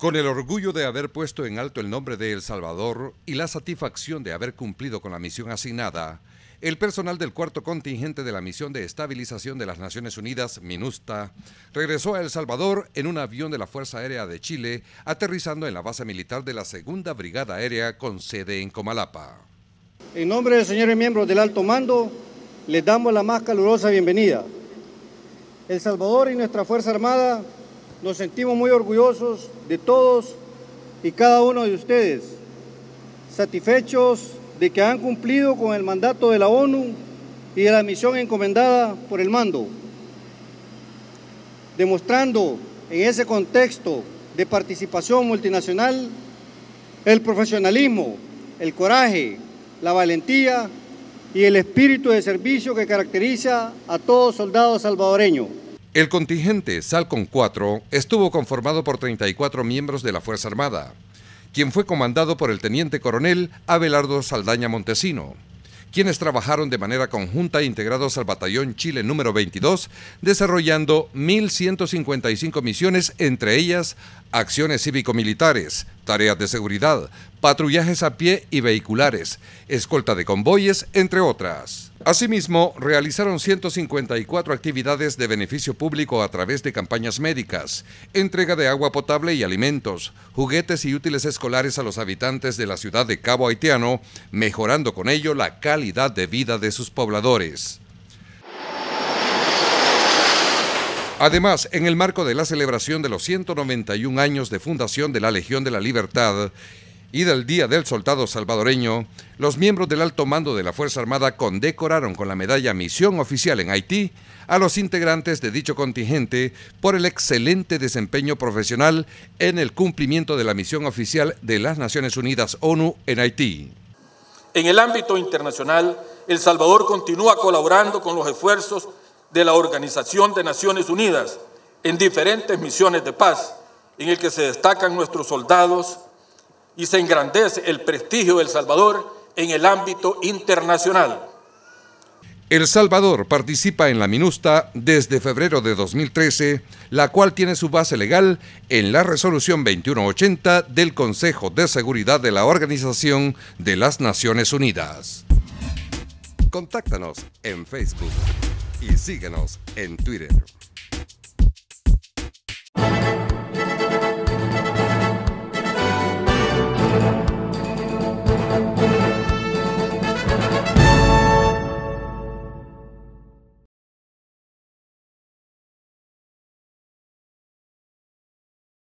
Con el orgullo de haber puesto en alto el nombre de El Salvador y la satisfacción de haber cumplido con la misión asignada, el personal del cuarto contingente de la Misión de Estabilización de las Naciones Unidas, MINUSTA, regresó a El Salvador en un avión de la Fuerza Aérea de Chile, aterrizando en la base militar de la Segunda Brigada Aérea con sede en Comalapa. En nombre de señores miembros del alto mando, les damos la más calurosa bienvenida. El Salvador y nuestra Fuerza Armada nos sentimos muy orgullosos de todos y cada uno de ustedes, satisfechos de que han cumplido con el mandato de la ONU y de la misión encomendada por el mando, demostrando en ese contexto de participación multinacional el profesionalismo, el coraje, la valentía y el espíritu de servicio que caracteriza a todo soldado salvadoreño. El contingente Salcon 4 estuvo conformado por 34 miembros de la Fuerza Armada, quien fue comandado por el teniente coronel Abelardo Saldaña Montesino, quienes trabajaron de manera conjunta e integrados al batallón Chile número 22, desarrollando 1.155 misiones, entre ellas acciones cívico-militares, tareas de seguridad, patrullajes a pie y vehiculares, escolta de convoyes, entre otras. Asimismo, realizaron 154 actividades de beneficio público a través de campañas médicas, entrega de agua potable y alimentos, juguetes y útiles escolares a los habitantes de la ciudad de Cabo Haitiano, mejorando con ello la calidad de vida de sus pobladores. Además, en el marco de la celebración de los 191 años de fundación de la Legión de la Libertad, y del Día del Soldado Salvadoreño, los miembros del alto mando de la Fuerza Armada condecoraron con la medalla Misión Oficial en Haití a los integrantes de dicho contingente por el excelente desempeño profesional en el cumplimiento de la misión oficial de las Naciones Unidas ONU en Haití. En el ámbito internacional, El Salvador continúa colaborando con los esfuerzos de la Organización de Naciones Unidas en diferentes misiones de paz, en el que se destacan nuestros soldados, y se engrandece el prestigio del Salvador en el ámbito internacional. El Salvador participa en la MINUSTA desde febrero de 2013, la cual tiene su base legal en la Resolución 2180 del Consejo de Seguridad de la Organización de las Naciones Unidas. Contáctanos en Facebook y síguenos en Twitter.